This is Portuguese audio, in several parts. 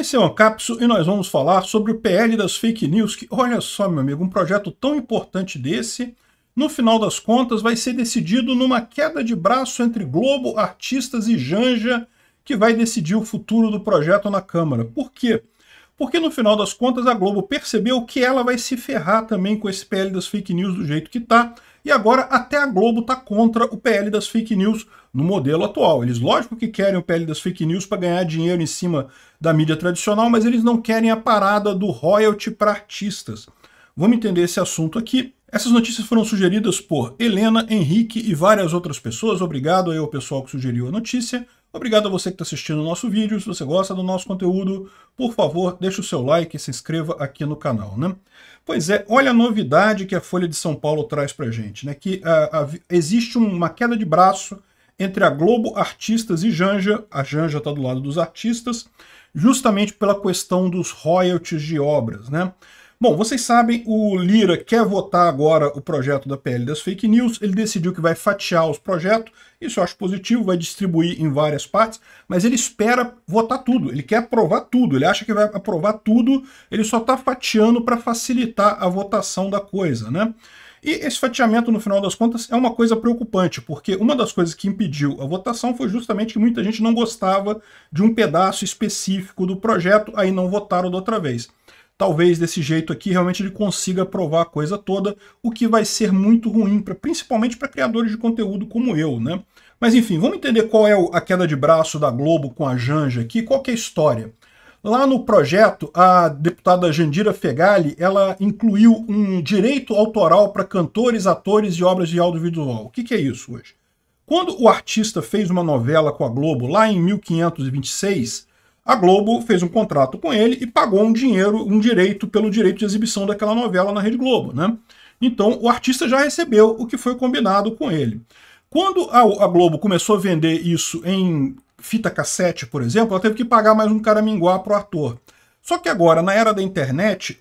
Esse é o capso e nós vamos falar sobre o PL das fake news, que, olha só, meu amigo, um projeto tão importante desse, no final das contas, vai ser decidido numa queda de braço entre Globo, artistas e Janja, que vai decidir o futuro do projeto na Câmara. Por quê? porque no final das contas a Globo percebeu que ela vai se ferrar também com esse PL das fake news do jeito que tá, e agora até a Globo tá contra o PL das fake news no modelo atual. Eles lógico que querem o PL das fake news para ganhar dinheiro em cima da mídia tradicional, mas eles não querem a parada do royalty para artistas. Vamos entender esse assunto aqui. Essas notícias foram sugeridas por Helena, Henrique e várias outras pessoas. Obrigado aí ao pessoal que sugeriu a notícia. Obrigado a você que está assistindo o nosso vídeo. Se você gosta do nosso conteúdo, por favor, deixe o seu like e se inscreva aqui no canal. Né? Pois é, olha a novidade que a Folha de São Paulo traz para gente. Né? Que ah, a, a, existe uma queda de braço entre a Globo Artistas e Janja. A Janja está do lado dos artistas, justamente pela questão dos royalties de obras. Né? Bom, vocês sabem, o Lira quer votar agora o projeto da PL das fake news, ele decidiu que vai fatiar os projetos, isso eu acho positivo, vai distribuir em várias partes, mas ele espera votar tudo, ele quer aprovar tudo, ele acha que vai aprovar tudo, ele só está fatiando para facilitar a votação da coisa, né? E esse fatiamento, no final das contas, é uma coisa preocupante, porque uma das coisas que impediu a votação foi justamente que muita gente não gostava de um pedaço específico do projeto, aí não votaram da outra vez. Talvez desse jeito aqui realmente ele consiga provar a coisa toda, o que vai ser muito ruim, pra, principalmente para criadores de conteúdo como eu, né? Mas enfim, vamos entender qual é a queda de braço da Globo com a Janja aqui, qual é a história. Lá no projeto, a deputada Jandira Fegali, ela incluiu um direito autoral para cantores, atores e obras de audiovisual. O que, que é isso hoje? Quando o artista fez uma novela com a Globo lá em 1526, a Globo fez um contrato com ele e pagou um dinheiro, um direito pelo direito de exibição daquela novela na Rede Globo, né? Então o artista já recebeu o que foi combinado com ele. Quando a, Globo começou a vender isso em fita cassete, por exemplo, ela teve que pagar mais um caraminguá para o ator. Só que agora, na era da internet,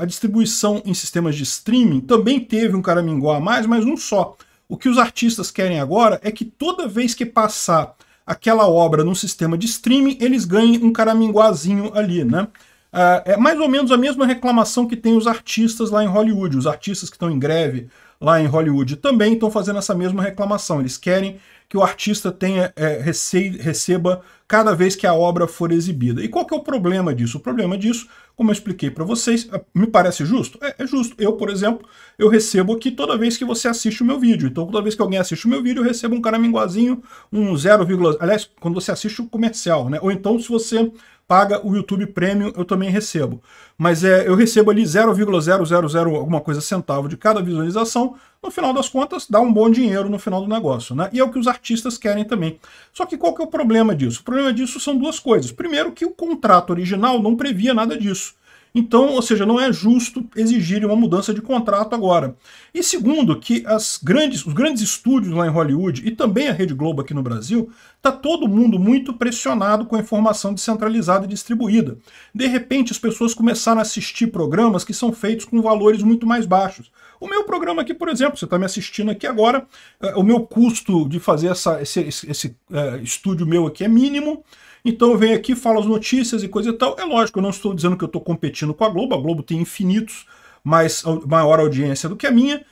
a distribuição em sistemas de streaming também teve um caraminguá a mais, mas um só. O que os artistas querem agora é que toda vez que passar aquela obra num sistema de streaming, eles ganhem um caraminguazinho ali, né? Ah, é mais ou menos a mesma reclamação que tem os artistas lá em Hollywood, os artistas que estão em greve lá em Hollywood também estão fazendo essa mesma reclamação. Eles querem que o artista tenha é, receba cada vez que a obra for exibida. E qual que é o problema disso? O problema disso, como eu expliquei para vocês, é, me parece justo? É, é, justo. Eu, por exemplo, eu recebo aqui toda vez que você assiste o meu vídeo. Então, toda vez que alguém assiste o meu vídeo, eu recebo um caraminguazinho, um 0, aliás, quando você assiste o comercial, né? Ou então, se você paga o YouTube Premium, eu também recebo. Mas é, eu recebo ali 0,000 alguma coisa centavo de cada visualização. No final das contas, dá um bom dinheiro no final do negócio, né? E é o que os artistas querem também. Só que qual que é o problema disso? O problema disso são duas coisas. Primeiro que o contrato original não previa nada disso. Então, ou seja, não é justo exigir uma mudança de contrato agora. E segundo, que as grandes, os grandes estúdios lá em Hollywood e também a Rede Globo aqui no Brasil, tá todo mundo muito pressionado com a informação descentralizada e distribuída. De repente, as pessoas começaram a assistir programas que são feitos com valores muito mais baixos. O meu programa aqui, por exemplo, você está me assistindo aqui agora, eh, o meu custo de fazer essa, esse, esse, esse eh, estúdio meu aqui é mínimo. Então vem aqui, fala as notícias e coisa e tal. É lógico, eu não estou dizendo que eu estou competindo com a Globo, a Globo tem infinitos mais maior audiência do que a minha.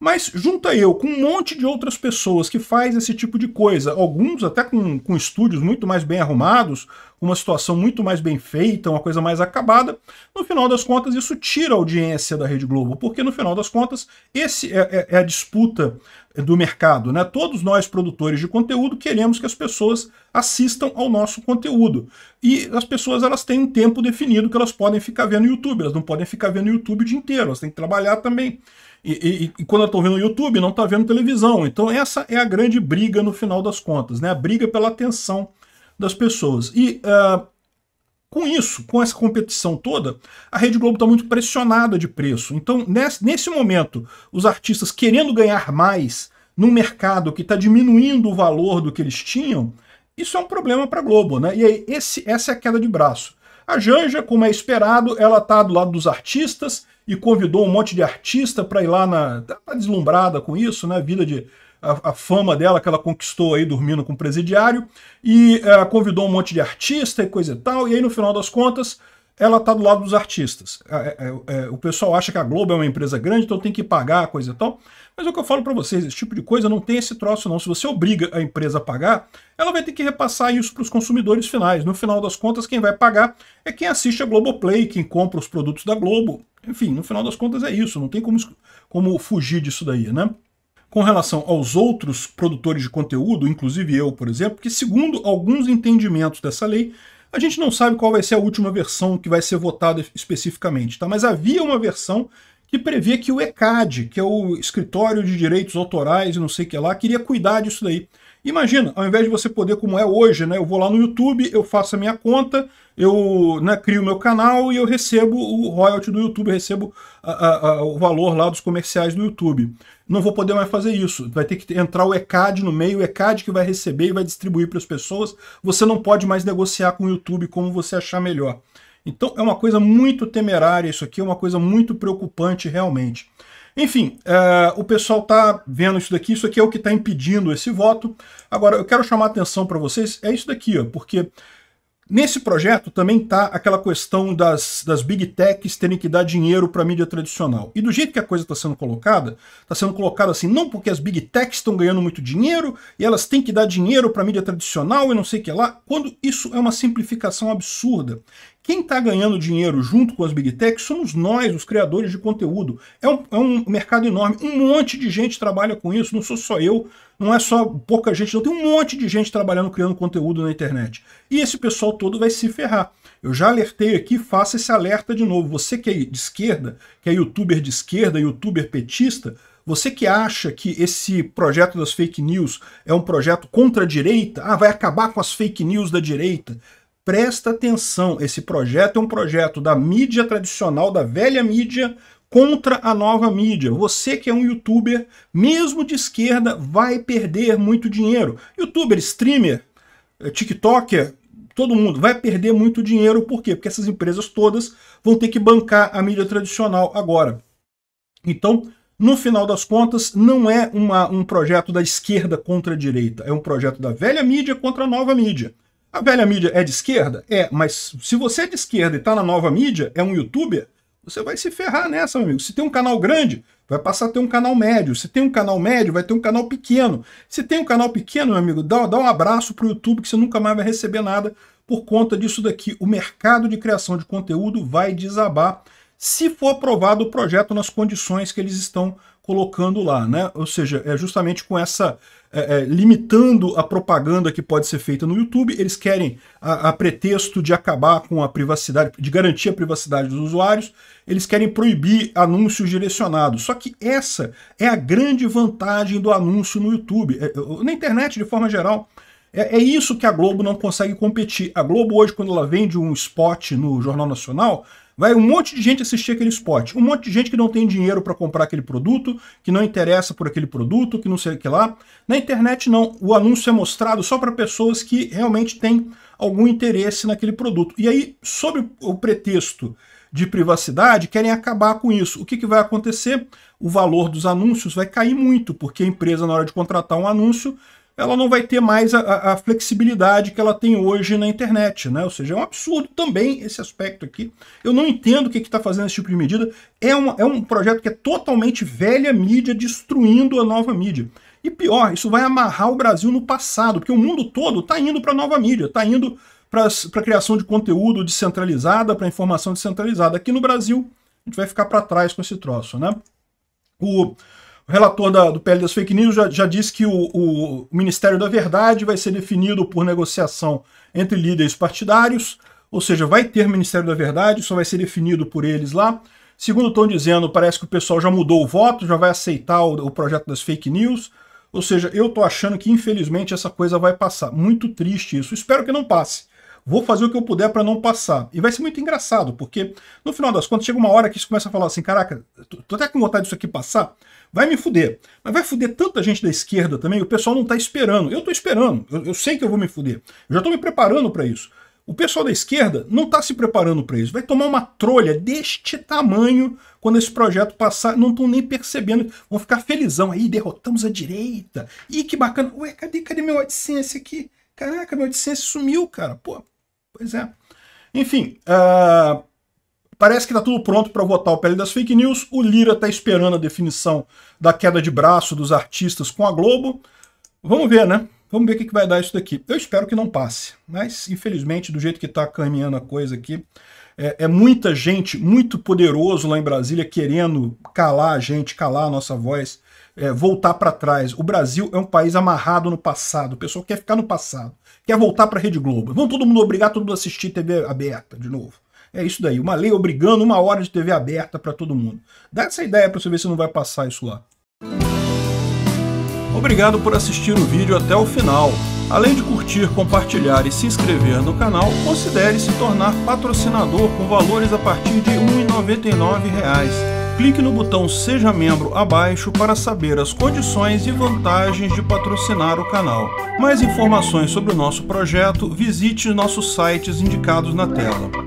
Mas junta eu com um monte de outras pessoas que faz esse tipo de coisa, alguns até com, com estúdios muito mais bem arrumados, uma situação muito mais bem feita, uma coisa mais acabada. No final das contas, isso tira a audiência da Rede Globo, porque no final das contas, esse é, é, é a disputa do mercado, né? Todos nós produtores de conteúdo queremos que as pessoas assistam ao nosso conteúdo. E as pessoas elas têm um tempo definido que elas podem ficar vendo YouTube, elas não podem ficar vendo YouTube o dia inteiro, elas têm que trabalhar também. E, e, e, quando eu estou vendo YouTube, não está vendo televisão. Então essa é a grande briga no final das contas, né? A briga pela atenção das pessoas. E uh, com isso, com essa competição toda, a Rede Globo está muito pressionada de preço. Então, nesse, nesse momento, os artistas querendo ganhar mais num mercado que está diminuindo o valor do que eles tinham, isso é um problema para a Globo, né? E aí, esse, essa é a queda de braço. A Janja, como é esperado, ela tá do lado dos artistas e convidou um monte de artista para ir lá na. Tá, tá deslumbrada com isso, né? Vida de a, a, fama dela que ela conquistou aí dormindo com o presidiário, e uh, convidou um monte de artista e coisa e tal, e aí no final das contas ela está do lado dos artistas. É é, é, é, o pessoal acha que a Globo é uma empresa grande, então tem que pagar coisa e tal. Mas é o que eu falo para vocês, esse tipo de coisa não tem esse troço não. Se você obriga a empresa a pagar, ela vai ter que repassar isso para os consumidores finais. No final das contas, quem vai pagar é quem assiste a Globoplay, quem compra os produtos da Globo. Enfim, no final das contas é isso, não tem como, como fugir disso daí, né? com relação aos outros produtores de conteúdo, inclusive eu, por exemplo, que segundo alguns entendimentos dessa lei, a gente não sabe qual vai ser a última versão que vai ser votada especificamente, tá? Mas havia uma versão que previa que o ECAD, que é o Escritório de Direitos Autorais e não sei o que lá, queria cuidar disso daí. Imagina, ao invés de você poder, como é hoje, né? Eu vou lá no YouTube, eu faço a minha conta, eu né, crio meu canal e eu recebo o royalty do YouTube, recebo a, a, a, o valor lá dos comerciais do YouTube. Não vou poder mais fazer isso. Vai ter que entrar o ECAD no meio, o ECAD que vai receber e vai distribuir para as pessoas. Você não pode mais negociar com o YouTube como você achar melhor. Então é uma coisa muito temerária isso aqui, é uma coisa muito preocupante realmente. Enfim, uh, o pessoal está vendo isso daqui, isso aqui é o que está impedindo esse voto. Agora, eu quero chamar a atenção para vocês, é isso daqui, ó, porque nesse projeto também está aquela questão das, das big techs terem que dar dinheiro para a mídia tradicional. E do jeito que a coisa está sendo colocada, está sendo colocada assim, não porque as big techs estão ganhando muito dinheiro e elas têm que dar dinheiro para a mídia tradicional e não sei o que lá, quando isso é uma simplificação absurda. Quem está ganhando dinheiro junto com as big techs somos nós, os criadores de conteúdo. É um, é um, mercado enorme. Um monte de gente trabalha com isso, não sou só eu, não é só pouca gente, não. Tem um monte de gente trabalhando, criando conteúdo na internet. E esse pessoal todo vai se ferrar. Eu já alertei aqui, faça esse alerta de novo. Você que é de esquerda, que é youtuber de esquerda, youtuber petista, você que acha que esse projeto das fake news é um projeto contra a direita, ah, vai acabar com as fake news da direita. Presta atenção, esse projeto é um projeto da mídia tradicional, da velha mídia, contra a nova mídia. Você que é um youtuber, mesmo de esquerda, vai perder muito dinheiro. Youtuber, streamer, eh, tiktoker, todo mundo vai perder muito dinheiro. Por quê? Porque essas empresas todas vão ter que bancar a mídia tradicional agora. Então, no final das contas, não é uma, um projeto da esquerda contra a direita. É um projeto da velha mídia contra a nova mídia. A velha mídia é de esquerda? É, mas se você é de esquerda e está na nova mídia, é um youtuber, você vai se ferrar nessa, meu amigo. Se tem um canal grande, vai passar a ter um canal médio. Se tem um canal médio, vai ter um canal pequeno. Se tem um canal pequeno, meu amigo, dá, dá um abraço pro YouTube que você nunca mais vai receber nada por conta disso daqui. O mercado de criação de conteúdo vai desabar se for aprovado o projeto nas condições que eles estão colocando lá, né? Ou seja, é justamente com essa é, é, limitando a propaganda que pode ser feita no YouTube, eles querem a, a, pretexto de acabar com a privacidade, de garantir a privacidade dos usuários, eles querem proibir anúncios direcionados. Só que essa é a grande vantagem do anúncio no YouTube, é, é na internet de forma geral. É, é, isso que a Globo não consegue competir. A Globo hoje, quando ela vende um spot no Jornal Nacional, Vai um monte de gente assistir aquele spot, um monte de gente que não tem dinheiro para comprar aquele produto, que não interessa por aquele produto, que não sei o que lá. Na internet não, o anúncio é mostrado só para pessoas que realmente têm algum interesse naquele produto. E aí, sob o pretexto de privacidade, querem acabar com isso. O que, que vai acontecer? O valor dos anúncios vai cair muito, porque a empresa, na hora de contratar um anúncio, ela não vai ter mais a, a, flexibilidade que ela tem hoje na internet, né? Ou seja, é um absurdo também esse aspecto aqui. Eu não entendo o que está fazendo esse tipo de medida. É, uma, é um projeto que é totalmente velha mídia destruindo a nova mídia. E pior, isso vai amarrar o Brasil no passado, porque o mundo todo está indo para a nova mídia, está indo para a criação de conteúdo descentralizada, para informação descentralizada. Aqui no Brasil, a gente vai ficar para trás com esse troço, né? O, o relator da, do PL das Fake News já, já disse que o, o, Ministério da Verdade vai ser definido por negociação entre líderes partidários, ou seja, vai ter Ministério da Verdade, só vai ser definido por eles lá. Segundo estão dizendo, parece que o pessoal já mudou o voto, já vai aceitar o, o projeto das fake news. Ou seja, eu estou achando que infelizmente essa coisa vai passar. Muito triste isso. Espero que não passe vou fazer o que eu puder para não passar. E vai ser muito engraçado, porque no final das contas chega uma hora que isso começa a falar assim, caraca, tô até com vontade disso aqui passar, vai me fuder. Mas vai fuder tanta gente da esquerda também, o pessoal não tá esperando. Eu tô esperando, eu, eu sei que eu vou me fuder. Eu já tô me preparando para isso. O pessoal da esquerda não está se preparando para isso. Vai tomar uma trolha deste tamanho quando esse projeto passar. Não estão nem percebendo. Vão ficar felizão. Aí derrotamos a direita. Ih, que bacana. Ué, cadê, cadê meu AdSense aqui? Caraca, meu AdSense sumiu, cara. Pô, pois é. Enfim, uh, Parece que está tudo pronto para votar o PL das fake news. O Lira está esperando a definição da queda de braço dos artistas com a Globo. Vamos ver, né? Vamos ver o que, que vai dar isso daqui. Eu espero que não passe, mas infelizmente, do jeito que está caminhando a coisa aqui, é, é, muita gente, muito poderoso lá em Brasília, querendo calar a gente, calar a nossa voz, é, voltar para trás. O Brasil é um país amarrado no passado, o pessoal quer ficar no passado, quer voltar para a Rede Globo. Vamos todo mundo obrigar todo mundo a assistir TV aberta de novo. É isso daí. Uma lei obrigando uma hora de TV aberta para todo mundo. Dá essa ideia para você ver se não vai passar isso lá. Obrigado por assistir o vídeo até o final. Além de curtir, compartilhar e se inscrever no canal, considere se tornar patrocinador com valores a partir de R$ 1,99 clique no botão Seja Membro abaixo para saber as condições e vantagens de patrocinar o canal. Mais informações sobre o nosso projeto, visite nossos sites indicados na tela.